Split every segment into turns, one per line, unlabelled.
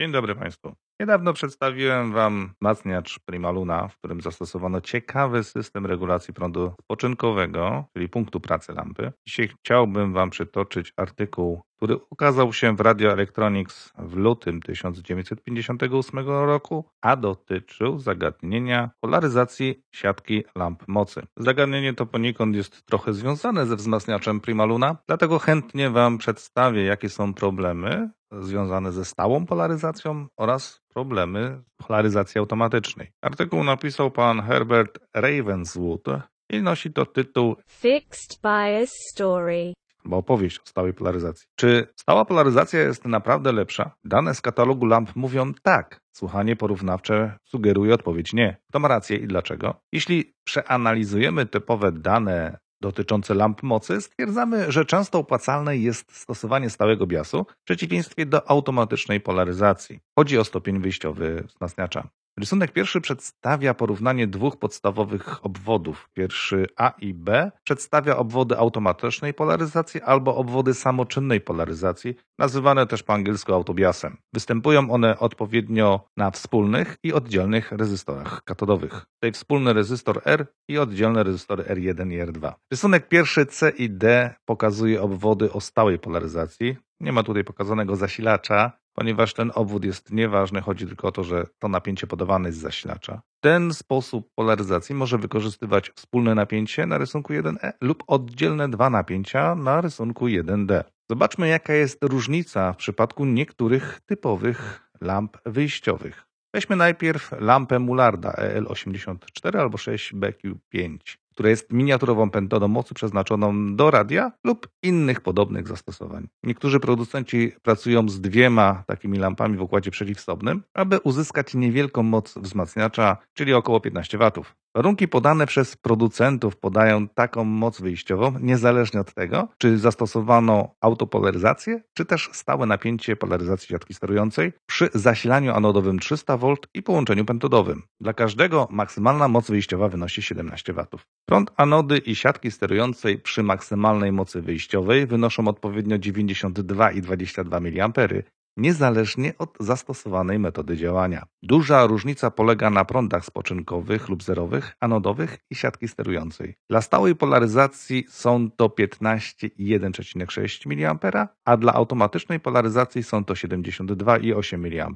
Dzień dobry Państwu. Niedawno przedstawiłem Wam wzmacniacz Primaluna, w którym zastosowano ciekawy system regulacji prądu spoczynkowego, czyli punktu pracy lampy. Dzisiaj chciałbym Wam przytoczyć artykuł który ukazał się w Radio Electronics w lutym 1958 roku, a dotyczył zagadnienia polaryzacji siatki lamp mocy. Zagadnienie to poniekąd jest trochę związane ze wzmacniaczem Primaluna, dlatego chętnie Wam przedstawię, jakie są problemy związane ze stałą polaryzacją oraz problemy polaryzacji automatycznej. Artykuł napisał pan Herbert Ravenswood i nosi to tytuł Fixed Bias Story albo opowieść o stałej polaryzacji. Czy stała polaryzacja jest naprawdę lepsza? Dane z katalogu lamp mówią tak. Słuchanie porównawcze sugeruje odpowiedź nie. Kto ma rację i dlaczego? Jeśli przeanalizujemy typowe dane dotyczące lamp mocy, stwierdzamy, że często opłacalne jest stosowanie stałego biasu w przeciwieństwie do automatycznej polaryzacji. Chodzi o stopień wyjściowy wzmacniacza. Rysunek pierwszy przedstawia porównanie dwóch podstawowych obwodów. Pierwszy A i B przedstawia obwody automatycznej polaryzacji albo obwody samoczynnej polaryzacji, nazywane też po angielsku autobiasem. Występują one odpowiednio na wspólnych i oddzielnych rezystorach katodowych. Tutaj wspólny rezystor R i oddzielne rezystory R1 i R2. Rysunek pierwszy C i D pokazuje obwody o stałej polaryzacji. Nie ma tutaj pokazanego zasilacza, ponieważ ten obwód jest nieważny, chodzi tylko o to, że to napięcie podawane jest z zasilacza. Ten sposób polaryzacji może wykorzystywać wspólne napięcie na rysunku 1E lub oddzielne dwa napięcia na rysunku 1D. Zobaczmy, jaka jest różnica w przypadku niektórych typowych lamp wyjściowych. Weźmy najpierw lampę mularda EL84 albo 6BQ5 które jest miniaturową pentodą mocy przeznaczoną do radia lub innych podobnych zastosowań. Niektórzy producenci pracują z dwiema takimi lampami w układzie przeciwstawnym, aby uzyskać niewielką moc wzmacniacza, czyli około 15 W. Warunki podane przez producentów podają taką moc wyjściową, niezależnie od tego, czy zastosowano autopolaryzację, czy też stałe napięcie polaryzacji siatki sterującej przy zasilaniu anodowym 300 V i połączeniu pentodowym. Dla każdego maksymalna moc wyjściowa wynosi 17 W. Prąd anody i siatki sterującej przy maksymalnej mocy wyjściowej wynoszą odpowiednio 92 i 22 mA, niezależnie od zastosowanej metody działania. Duża różnica polega na prądach spoczynkowych lub zerowych, anodowych i siatki sterującej. Dla stałej polaryzacji są to 15,16 mA, a dla automatycznej polaryzacji są to 72,8 mA.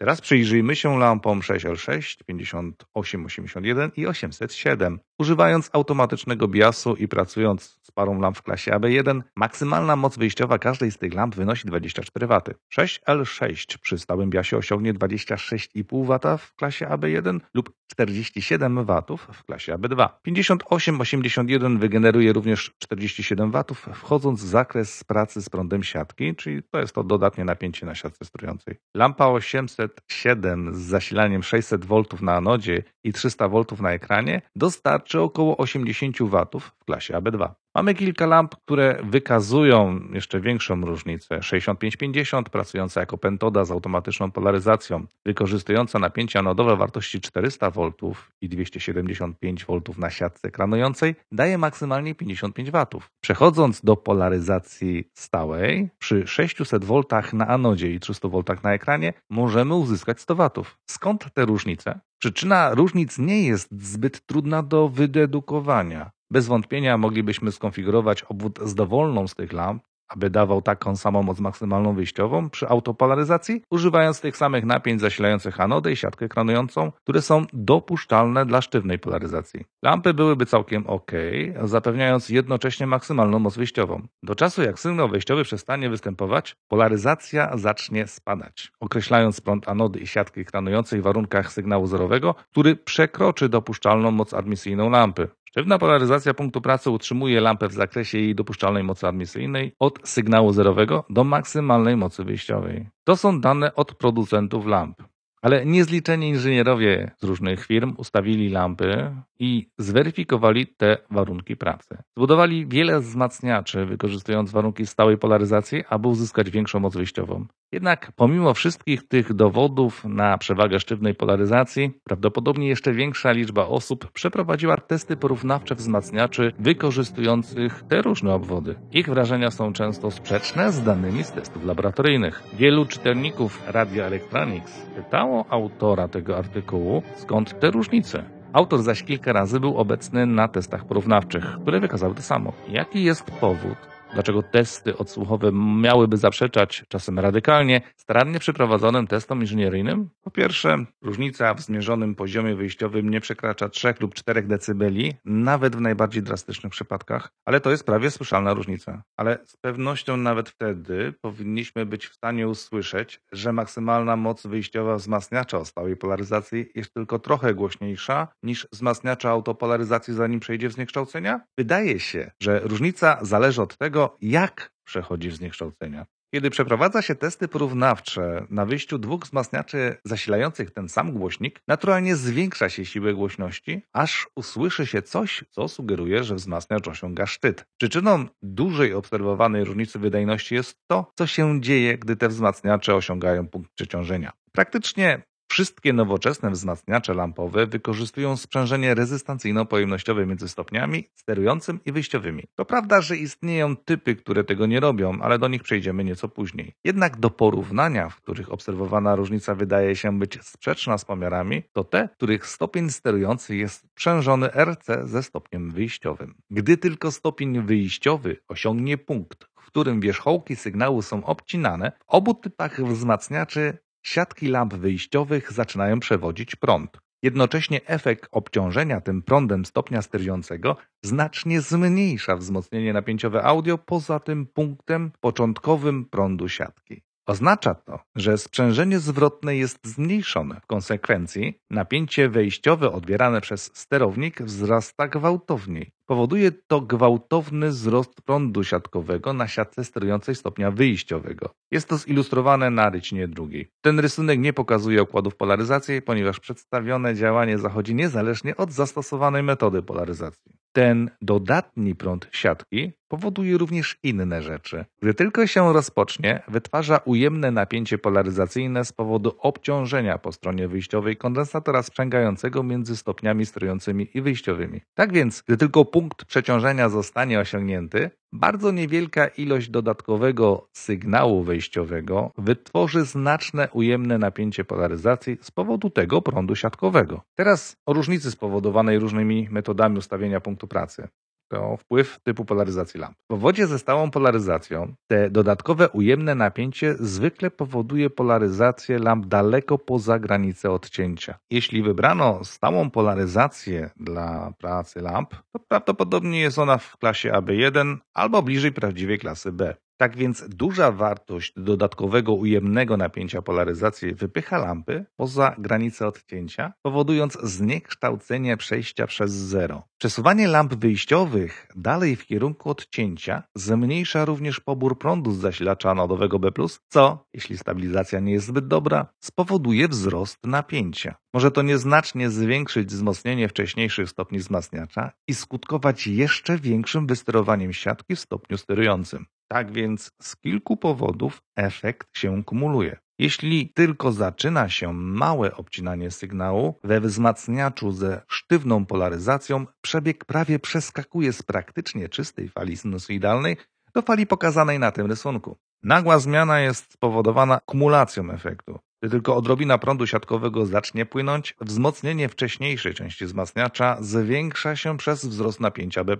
Teraz przyjrzyjmy się lampom 6L6, 5881 i 807. Używając automatycznego biasu i pracując z parą lamp w klasie AB1, maksymalna moc wyjściowa każdej z tych lamp wynosi 24 W. 6L6 przy stałym biasie osiągnie 26,5 W w klasie AB1 lub 47 W w klasie AB2. 5881 wygeneruje również 47 W, wchodząc w zakres pracy z prądem siatki, czyli to jest to dodatnie napięcie na siatce strującej. Lampa 800 7 z zasilaniem 600 V na anodzie i 300 V na ekranie dostarczy około 80 W w klasie AB2. Mamy kilka lamp, które wykazują jeszcze większą różnicę. 6550 pracująca jako pentoda z automatyczną polaryzacją, wykorzystująca napięcia anodowe wartości 400 V i 275 V na siatce ekranującej, daje maksymalnie 55 W. Przechodząc do polaryzacji stałej, przy 600 V na anodzie i 300 V na ekranie możemy uzyskać 100 W. Skąd te różnice? Przyczyna różnic nie jest zbyt trudna do wydedukowania. Bez wątpienia moglibyśmy skonfigurować obwód z dowolną z tych lamp, aby dawał taką samą moc maksymalną wyjściową przy autopolaryzacji, używając tych samych napięć zasilających anodę i siatkę kranującą, które są dopuszczalne dla sztywnej polaryzacji. Lampy byłyby całkiem ok, zapewniając jednocześnie maksymalną moc wyjściową. Do czasu jak sygnał wyjściowy przestanie występować, polaryzacja zacznie spadać, określając prąd anody i siatki kranującej w warunkach sygnału zerowego, który przekroczy dopuszczalną moc admisyjną lampy. Sztywna polaryzacja punktu pracy utrzymuje lampę w zakresie jej dopuszczalnej mocy admisyjnej od sygnału zerowego do maksymalnej mocy wyjściowej. To są dane od producentów lamp. Ale niezliczeni inżynierowie z różnych firm ustawili lampy i zweryfikowali te warunki pracy. Zbudowali wiele wzmacniaczy, wykorzystując warunki stałej polaryzacji, aby uzyskać większą moc wyjściową. Jednak pomimo wszystkich tych dowodów na przewagę sztywnej polaryzacji, prawdopodobnie jeszcze większa liczba osób przeprowadziła testy porównawcze wzmacniaczy wykorzystujących te różne obwody. Ich wrażenia są często sprzeczne z danymi z testów laboratoryjnych. Wielu czytelników Radio Electronics pytało, autora tego artykułu, skąd te różnice. Autor zaś kilka razy był obecny na testach porównawczych, które wykazały to samo. Jaki jest powód, Dlaczego testy odsłuchowe miałyby zaprzeczać czasem radykalnie starannie przeprowadzonym testom inżynieryjnym? Po pierwsze, różnica w zmierzonym poziomie wyjściowym nie przekracza 3 lub 4 dB, nawet w najbardziej drastycznych przypadkach, ale to jest prawie słyszalna różnica. Ale z pewnością nawet wtedy powinniśmy być w stanie usłyszeć, że maksymalna moc wyjściowa wzmacniacza o stałej polaryzacji jest tylko trochę głośniejsza niż wzmacniacza autopolaryzacji zanim przejdzie w Wydaje się, że różnica zależy od tego, tego, jak przechodzi zniekształcenia. Kiedy przeprowadza się testy porównawcze na wyjściu dwóch wzmacniaczy zasilających ten sam głośnik, naturalnie zwiększa się siłę głośności, aż usłyszy się coś, co sugeruje, że wzmacniacz osiąga szczyt. Przyczyną dużej obserwowanej różnicy wydajności jest to, co się dzieje, gdy te wzmacniacze osiągają punkt przeciążenia. Praktycznie Wszystkie nowoczesne wzmacniacze lampowe wykorzystują sprzężenie rezystancyjno-pojemnościowe między stopniami sterującym i wyjściowymi. To prawda, że istnieją typy, które tego nie robią, ale do nich przejdziemy nieco później. Jednak do porównania, w których obserwowana różnica wydaje się być sprzeczna z pomiarami, to te, których stopień sterujący jest sprzężony RC ze stopniem wyjściowym. Gdy tylko stopień wyjściowy osiągnie punkt, w którym wierzchołki sygnału są obcinane, w obu typach wzmacniaczy Siatki lamp wyjściowych zaczynają przewodzić prąd. Jednocześnie efekt obciążenia tym prądem stopnia sterującego znacznie zmniejsza wzmocnienie napięciowe audio poza tym punktem początkowym prądu siatki. Oznacza to, że sprzężenie zwrotne jest zmniejszone. W konsekwencji napięcie wejściowe odbierane przez sterownik wzrasta gwałtowniej. Powoduje to gwałtowny wzrost prądu siatkowego na siatce sterującej stopnia wyjściowego. Jest to zilustrowane na rycinie drugiej. Ten rysunek nie pokazuje okładów polaryzacji, ponieważ przedstawione działanie zachodzi niezależnie od zastosowanej metody polaryzacji. Ten dodatni prąd siatki powoduje również inne rzeczy. Gdy tylko się rozpocznie, wytwarza ujemne napięcie polaryzacyjne z powodu obciążenia po stronie wyjściowej kondensatora sprzęgającego między stopniami sterującymi i wyjściowymi. Tak więc, gdy tylko punkt przeciążenia zostanie osiągnięty, bardzo niewielka ilość dodatkowego sygnału wejściowego wytworzy znaczne ujemne napięcie polaryzacji z powodu tego prądu siatkowego. Teraz o różnicy spowodowanej różnymi metodami ustawienia punktu pracy to wpływ typu polaryzacji lamp. W wodzie ze stałą polaryzacją te dodatkowe ujemne napięcie zwykle powoduje polaryzację lamp daleko poza granicę odcięcia. Jeśli wybrano stałą polaryzację dla pracy lamp, to prawdopodobnie jest ona w klasie AB1 albo bliżej prawdziwej klasy B. Tak więc duża wartość dodatkowego ujemnego napięcia polaryzacji wypycha lampy poza granicę odcięcia, powodując zniekształcenie przejścia przez zero. Przesuwanie lamp wyjściowych dalej w kierunku odcięcia zmniejsza również pobór prądu z zasilacza anodowego B+, co, jeśli stabilizacja nie jest zbyt dobra, spowoduje wzrost napięcia. Może to nieznacznie zwiększyć wzmocnienie wcześniejszych stopni wzmacniacza i skutkować jeszcze większym wysterowaniem siatki w stopniu sterującym. Tak więc z kilku powodów efekt się kumuluje. Jeśli tylko zaczyna się małe obcinanie sygnału, we wzmacniaczu ze sztywną polaryzacją przebieg prawie przeskakuje z praktycznie czystej fali sinusoidalnej do fali pokazanej na tym rysunku. Nagła zmiana jest spowodowana kumulacją efektu. Gdy tylko odrobina prądu siatkowego zacznie płynąć, wzmocnienie wcześniejszej części wzmacniacza zwiększa się przez wzrost napięcia B+.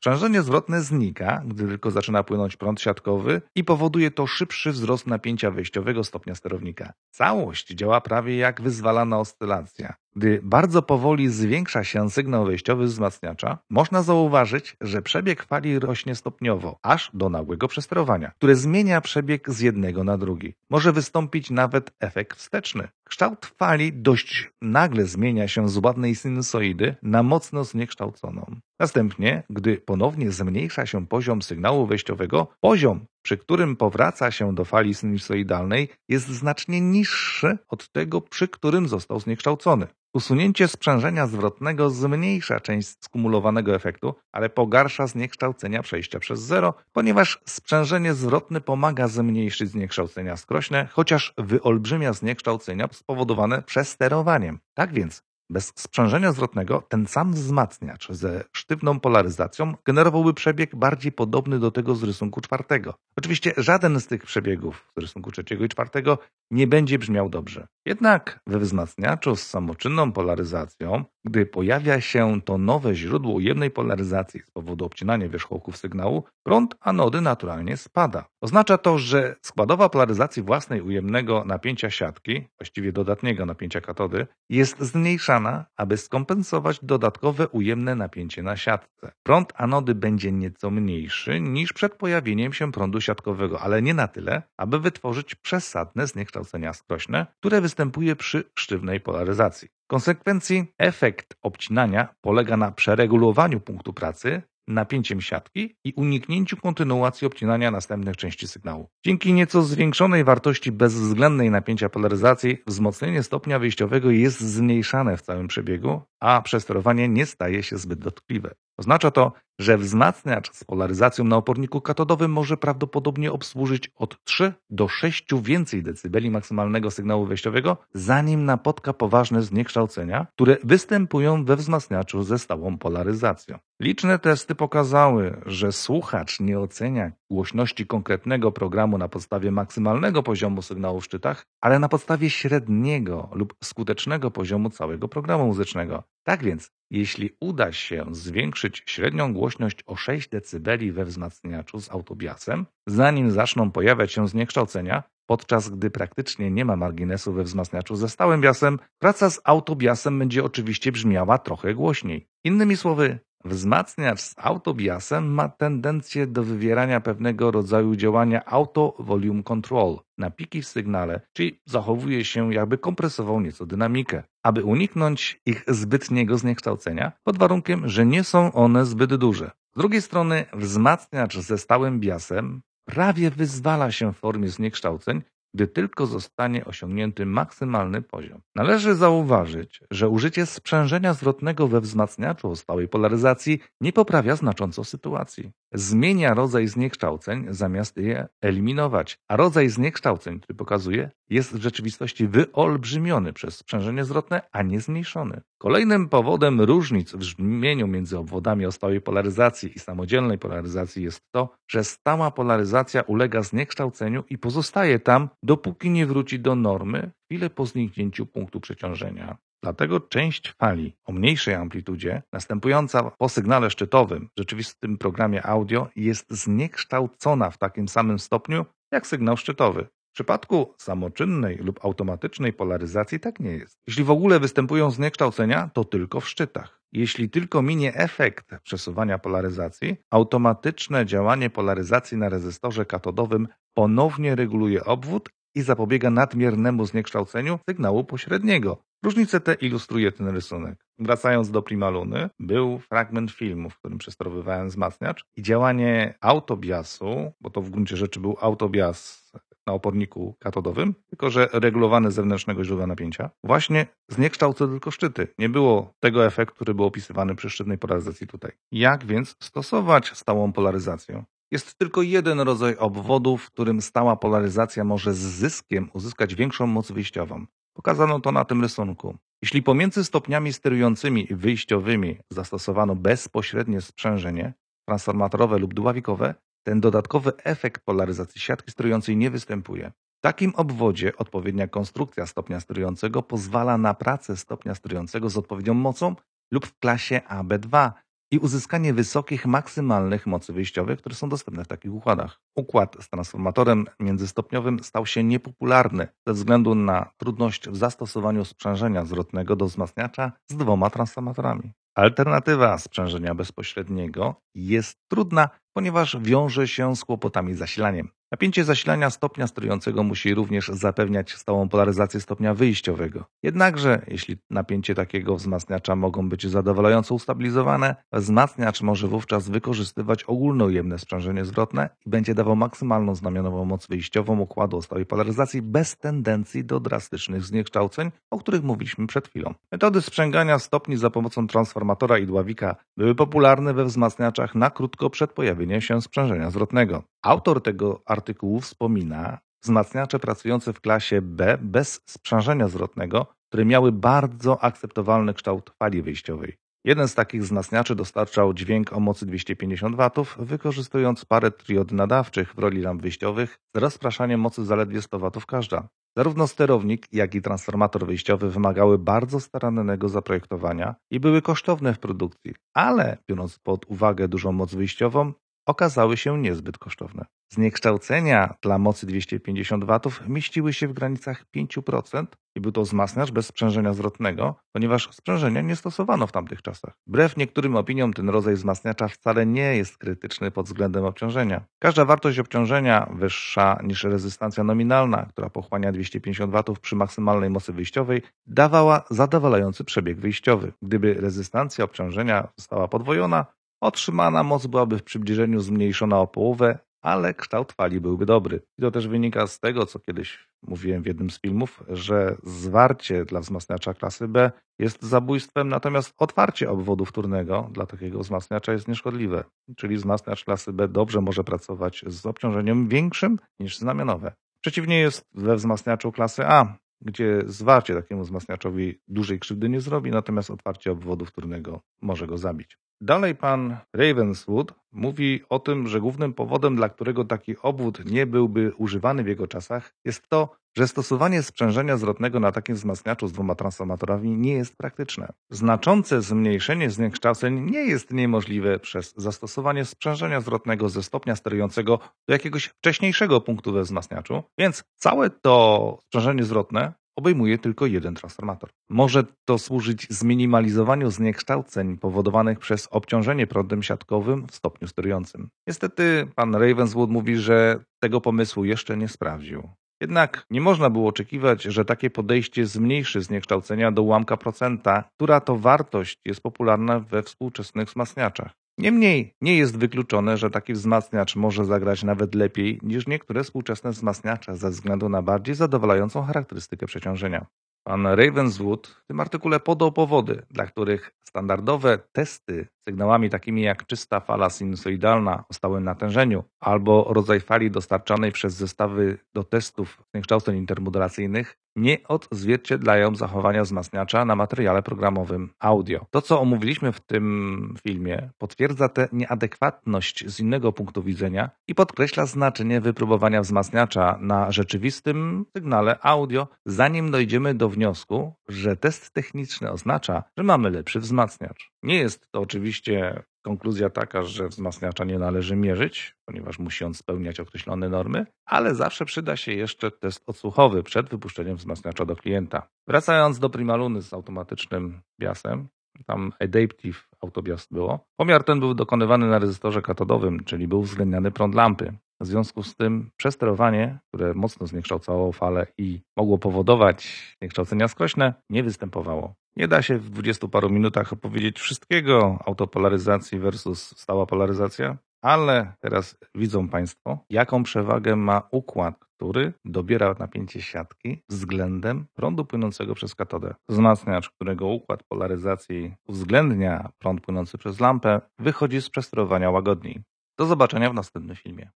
Przężenie zwrotne znika, gdy tylko zaczyna płynąć prąd siatkowy i powoduje to szybszy wzrost napięcia wejściowego stopnia sterownika. Całość działa prawie jak wyzwalana oscylacja. Gdy bardzo powoli zwiększa się sygnał wejściowy wzmacniacza, można zauważyć, że przebieg fali rośnie stopniowo, aż do nagłego przesterowania, które zmienia przebieg z jednego na drugi. Może wystąpić nawet efekt wsteczny, Kształt fali dość nagle zmienia się z ładnej sinusoidy na mocno zniekształconą. Następnie, gdy ponownie zmniejsza się poziom sygnału wejściowego, poziom, przy którym powraca się do fali sinusoidalnej, jest znacznie niższy od tego, przy którym został zniekształcony. Usunięcie sprzężenia zwrotnego zmniejsza część skumulowanego efektu, ale pogarsza zniekształcenia przejścia przez zero, ponieważ sprzężenie zwrotne pomaga zmniejszyć zniekształcenia skrośne, chociaż wyolbrzymia zniekształcenia spowodowane przesterowaniem. Tak więc bez sprzężenia zwrotnego ten sam wzmacniacz ze sztywną polaryzacją generowałby przebieg bardziej podobny do tego z rysunku czwartego. Oczywiście żaden z tych przebiegów z rysunku trzeciego i czwartego nie będzie brzmiał dobrze. Jednak we wzmacniaczu z samoczynną polaryzacją gdy pojawia się to nowe źródło ujemnej polaryzacji z powodu obcinania wierzchołków sygnału, prąd anody naturalnie spada. Oznacza to, że składowa polaryzacji własnej ujemnego napięcia siatki, właściwie dodatniego napięcia katody, jest zmniejszana, aby skompensować dodatkowe ujemne napięcie na siatce. Prąd anody będzie nieco mniejszy niż przed pojawieniem się prądu siatkowego, ale nie na tyle, aby wytworzyć przesadne zniekształcenia skrośne, które występuje przy sztywnej polaryzacji konsekwencji efekt obcinania polega na przeregulowaniu punktu pracy napięciem siatki i uniknięciu kontynuacji obcinania następnych części sygnału. Dzięki nieco zwiększonej wartości bezwzględnej napięcia polaryzacji wzmocnienie stopnia wyjściowego jest zmniejszane w całym przebiegu, a przesterowanie nie staje się zbyt dotkliwe. Oznacza to, że wzmacniacz z polaryzacją na oporniku katodowym może prawdopodobnie obsłużyć od 3 do 6 więcej decybeli maksymalnego sygnału wejściowego, zanim napotka poważne zniekształcenia, które występują we wzmacniaczu ze stałą polaryzacją. Liczne testy pokazały, że słuchacz nie ocenia głośności konkretnego programu na podstawie maksymalnego poziomu sygnału w szczytach, ale na podstawie średniego lub skutecznego poziomu całego programu muzycznego. Tak więc, jeśli uda się zwiększyć średnią głośność o 6 dB we wzmacniaczu z autobiasem, zanim zaczną pojawiać się zniekształcenia, podczas gdy praktycznie nie ma marginesu we wzmacniaczu ze stałym biasem, praca z autobiasem będzie oczywiście brzmiała trochę głośniej. Innymi słowy, Wzmacniacz z autobiasem ma tendencję do wywierania pewnego rodzaju działania auto volume control na piki w sygnale, czyli zachowuje się jakby kompresował nieco dynamikę, aby uniknąć ich zbytniego zniekształcenia pod warunkiem, że nie są one zbyt duże. Z drugiej strony wzmacniacz ze stałym biasem prawie wyzwala się w formie zniekształceń gdy tylko zostanie osiągnięty maksymalny poziom. Należy zauważyć, że użycie sprzężenia zwrotnego we wzmacniaczu o stałej polaryzacji nie poprawia znacząco sytuacji zmienia rodzaj zniekształceń zamiast je eliminować. A rodzaj zniekształceń, który pokazuje, jest w rzeczywistości wyolbrzymiony przez sprzężenie zwrotne, a nie zmniejszony. Kolejnym powodem różnic w brzmieniu między obwodami o stałej polaryzacji i samodzielnej polaryzacji jest to, że stała polaryzacja ulega zniekształceniu i pozostaje tam, dopóki nie wróci do normy chwilę po zniknięciu punktu przeciążenia. Dlatego część fali o mniejszej amplitudzie, następująca po sygnale szczytowym w rzeczywistym programie audio, jest zniekształcona w takim samym stopniu jak sygnał szczytowy. W przypadku samoczynnej lub automatycznej polaryzacji tak nie jest. Jeśli w ogóle występują zniekształcenia, to tylko w szczytach. Jeśli tylko minie efekt przesuwania polaryzacji, automatyczne działanie polaryzacji na rezystorze katodowym ponownie reguluje obwód, i zapobiega nadmiernemu zniekształceniu sygnału pośredniego. Różnice te ilustruje ten rysunek. Wracając do Primaluny, był fragment filmu, w którym przesterowywałem wzmacniacz i działanie autobiasu, bo to w gruncie rzeczy był autobias na oporniku katodowym, tylko że regulowany zewnętrznego źródła napięcia, właśnie zniekształcał tylko szczyty. Nie było tego efektu, który był opisywany przy szczytnej polaryzacji tutaj. Jak więc stosować stałą polaryzację? Jest tylko jeden rodzaj obwodu, w którym stała polaryzacja może z zyskiem uzyskać większą moc wyjściową. Pokazano to na tym rysunku. Jeśli pomiędzy stopniami sterującymi i wyjściowymi zastosowano bezpośrednie sprzężenie, transformatorowe lub dławikowe, ten dodatkowy efekt polaryzacji siatki sterującej nie występuje. W takim obwodzie odpowiednia konstrukcja stopnia sterującego pozwala na pracę stopnia sterującego z odpowiednią mocą lub w klasie AB2 i uzyskanie wysokich, maksymalnych mocy wyjściowych, które są dostępne w takich układach. Układ z transformatorem międzystopniowym stał się niepopularny ze względu na trudność w zastosowaniu sprzężenia zwrotnego do wzmacniacza z dwoma transformatorami. Alternatywa sprzężenia bezpośredniego jest trudna, ponieważ wiąże się z kłopotami z zasilaniem. Napięcie zasilania stopnia sterującego musi również zapewniać stałą polaryzację stopnia wyjściowego. Jednakże, jeśli napięcie takiego wzmacniacza mogą być zadowalająco ustabilizowane, wzmacniacz może wówczas wykorzystywać ogólnoujemne sprzężenie zwrotne i będzie dawał maksymalną znamionową moc wyjściową układu o stałej polaryzacji bez tendencji do drastycznych zniekształceń, o których mówiliśmy przed chwilą. Metody sprzęgania stopni za pomocą transformatora i dławika były popularne we wzmacniaczach na krótko przed pojawieniem się sprzężenia zwrotnego. Autor tego artykułu wspomina wzmacniacze pracujące w klasie B bez sprzężenia zwrotnego, które miały bardzo akceptowalny kształt fali wyjściowej. Jeden z takich wzmacniaczy dostarczał dźwięk o mocy 250 W, wykorzystując parę triod nadawczych w roli ram wyjściowych z rozpraszaniem mocy zaledwie 100 W każda. Zarówno sterownik, jak i transformator wyjściowy wymagały bardzo starannego zaprojektowania i były kosztowne w produkcji, ale biorąc pod uwagę dużą moc wyjściową, okazały się niezbyt kosztowne. Zniekształcenia dla mocy 250 W mieściły się w granicach 5% i był to wzmacniacz bez sprzężenia zwrotnego, ponieważ sprzężenia nie stosowano w tamtych czasach. Wbrew niektórym opiniom ten rodzaj wzmacniacza wcale nie jest krytyczny pod względem obciążenia. Każda wartość obciążenia wyższa niż rezystancja nominalna, która pochłania 250 W przy maksymalnej mocy wyjściowej, dawała zadowalający przebieg wyjściowy. Gdyby rezystancja obciążenia została podwojona, Otrzymana moc byłaby w przybliżeniu zmniejszona o połowę, ale kształt fali byłby dobry. I to też wynika z tego, co kiedyś mówiłem w jednym z filmów, że zwarcie dla wzmacniacza klasy B jest zabójstwem, natomiast otwarcie obwodu wtórnego dla takiego wzmacniacza jest nieszkodliwe. Czyli wzmacniacz klasy B dobrze może pracować z obciążeniem większym niż znamionowe. Przeciwnie jest we wzmacniaczu klasy A, gdzie zwarcie takiemu wzmacniaczowi dużej krzywdy nie zrobi, natomiast otwarcie obwodu wtórnego może go zabić. Dalej pan Ravenswood mówi o tym, że głównym powodem, dla którego taki obwód nie byłby używany w jego czasach, jest to, że stosowanie sprzężenia zwrotnego na takim wzmacniaczu z dwoma transformatorami nie jest praktyczne. Znaczące zmniejszenie zniekształceń nie jest niemożliwe przez zastosowanie sprzężenia zwrotnego ze stopnia sterującego do jakiegoś wcześniejszego punktu we wzmacniaczu, więc całe to sprzężenie zwrotne obejmuje tylko jeden transformator. Może to służyć zminimalizowaniu zniekształceń powodowanych przez obciążenie prądem siatkowym w stopniu sterującym. Niestety pan Ravenswood mówi, że tego pomysłu jeszcze nie sprawdził. Jednak nie można było oczekiwać, że takie podejście zmniejszy zniekształcenia do ułamka procenta, która to wartość jest popularna we współczesnych wzmacniaczach. Niemniej nie jest wykluczone, że taki wzmacniacz może zagrać nawet lepiej niż niektóre współczesne wzmacniacze ze względu na bardziej zadowalającą charakterystykę przeciążenia. Pan Ravenswood w tym artykule podał powody, dla których standardowe testy Sygnałami takimi jak czysta fala sinusoidalna o stałym natężeniu albo rodzaj fali dostarczanej przez zestawy do testów zniekształceń intermodulacyjnych nie odzwierciedlają zachowania wzmacniacza na materiale programowym audio. To, co omówiliśmy w tym filmie, potwierdza tę nieadekwatność z innego punktu widzenia i podkreśla znaczenie wypróbowania wzmacniacza na rzeczywistym sygnale audio, zanim dojdziemy do wniosku, że test techniczny oznacza, że mamy lepszy wzmacniacz. Nie jest to oczywiście konkluzja taka, że wzmacniacza nie należy mierzyć, ponieważ musi on spełniać określone normy, ale zawsze przyda się jeszcze test odsłuchowy przed wypuszczeniem wzmacniacza do klienta. Wracając do Primaluny z automatycznym biasem, tam adaptive autobias było. Pomiar ten był dokonywany na rezystorze katodowym, czyli był uwzględniany prąd lampy. W związku z tym przesterowanie, które mocno zniekształcało falę i mogło powodować zniekształcenia skośne, nie występowało. Nie da się w dwudziestu paru minutach opowiedzieć wszystkiego autopolaryzacji versus stała polaryzacja, ale teraz widzą Państwo, jaką przewagę ma układ, który dobiera napięcie siatki względem prądu płynącego przez katodę. Wzmacniacz, którego układ polaryzacji uwzględnia prąd płynący przez lampę, wychodzi z przesterowania łagodniej. Do zobaczenia w następnym filmie.